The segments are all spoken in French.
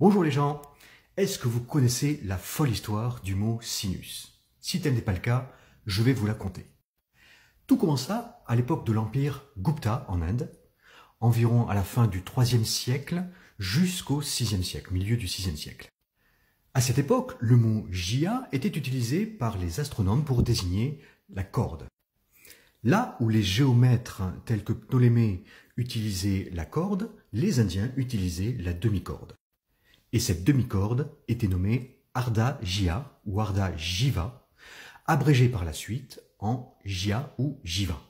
Bonjour les gens Est-ce que vous connaissez la folle histoire du mot sinus Si tel n'est pas le cas, je vais vous la conter. Tout commença à l'époque de l'empire Gupta en Inde, environ à la fin du 3e siècle jusqu'au 6e siècle, milieu du 6e siècle. À cette époque, le mot jia était utilisé par les astronomes pour désigner la corde. Là où les géomètres tels que Ptolémée utilisaient la corde, les Indiens utilisaient la demi-corde. Et cette demi-corde était nommée Arda Jia ou Arda Jiva, abrégée par la suite en Jia ou Jiva.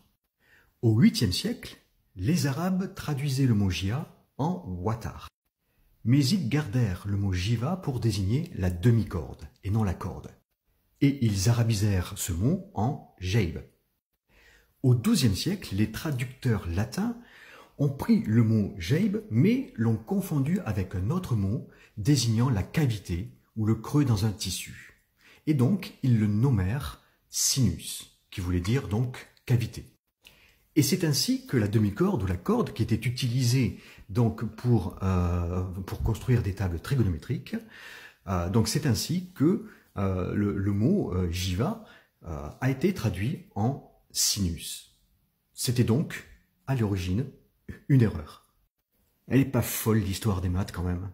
Au 8e siècle, les Arabes traduisaient le mot Jia en Watar. Mais ils gardèrent le mot Jiva pour désigner la demi-corde et non la corde. Et ils arabisèrent ce mot en Jaib. Au douzième siècle, les traducteurs latins ont pris le mot jaib, mais l'ont confondu avec un autre mot désignant la cavité ou le creux dans un tissu. Et donc, ils le nommèrent sinus, qui voulait dire donc cavité. Et c'est ainsi que la demi-corde ou la corde qui était utilisée donc pour, euh, construire des tables trigonométriques, euh, donc c'est ainsi que euh, le, le, mot jiva a été traduit en sinus. C'était donc à l'origine une erreur. Elle n'est pas folle l'histoire des maths quand même.